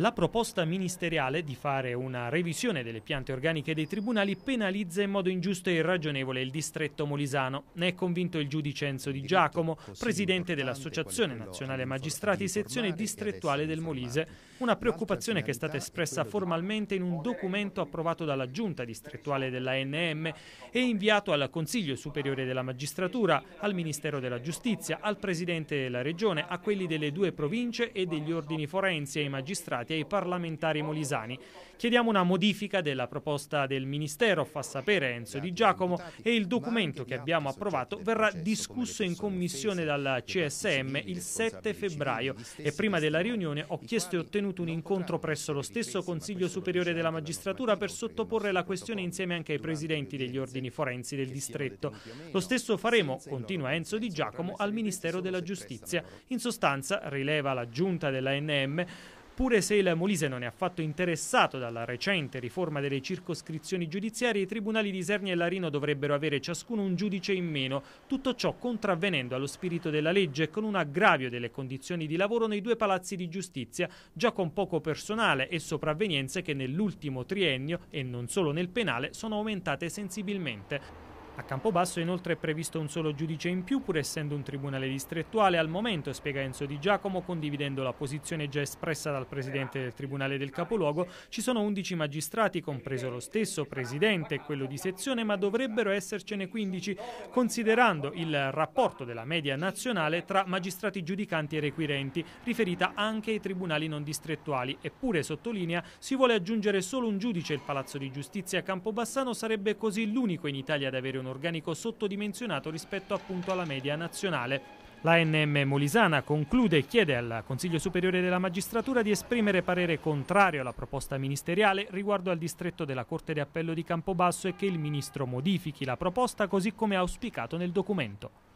La proposta ministeriale di fare una revisione delle piante organiche dei tribunali penalizza in modo ingiusto e irragionevole il distretto molisano. Ne è convinto il giudice Enzo Di Giacomo, presidente dell'Associazione Nazionale Magistrati Sezione Distrettuale del Molise, una preoccupazione che è stata espressa formalmente in un documento approvato dalla Giunta distrettuale dell'ANM e inviato al Consiglio Superiore della Magistratura, al Ministero della Giustizia, al Presidente della Regione, a quelli delle due province e degli ordini forensi e ai magistrati delegati ai parlamentari molisani. Chiediamo una modifica della proposta del Ministero, fa sapere Enzo Di Giacomo, e il documento che abbiamo approvato verrà discusso in commissione dal CSM il 7 febbraio e prima della riunione ho chiesto e ottenuto un incontro presso lo stesso Consiglio Superiore della Magistratura per sottoporre la questione insieme anche ai presidenti degli ordini forensi del distretto. Lo stesso faremo, continua Enzo Di Giacomo, al Ministero della Giustizia. In sostanza, rileva la giunta della NM, Pure se il Molise non è affatto interessato dalla recente riforma delle circoscrizioni giudiziarie, i tribunali di Isernia e Larino dovrebbero avere ciascuno un giudice in meno, tutto ciò contravvenendo allo spirito della legge e con un aggravio delle condizioni di lavoro nei due palazzi di giustizia, già con poco personale e sopravvenienze che nell'ultimo triennio, e non solo nel penale, sono aumentate sensibilmente. A Campobasso è inoltre previsto un solo giudice in più, pur essendo un tribunale distrettuale al momento, spiega Enzo Di Giacomo, condividendo la posizione già espressa dal presidente del Tribunale del Capoluogo. Ci sono 11 magistrati, compreso lo stesso presidente e quello di sezione, ma dovrebbero essercene 15, considerando il rapporto della media nazionale tra magistrati giudicanti e requirenti, riferita anche ai tribunali non distrettuali. Eppure, sottolinea, si vuole aggiungere solo un giudice. Il Palazzo di Giustizia a Campobassano sarebbe così l'unico in Italia ad avere uno organico sottodimensionato rispetto appunto alla media nazionale. La NM Molisana conclude e chiede al Consiglio Superiore della Magistratura di esprimere parere contrario alla proposta ministeriale riguardo al distretto della Corte d'Appello di Campobasso e che il Ministro modifichi la proposta così come auspicato nel documento.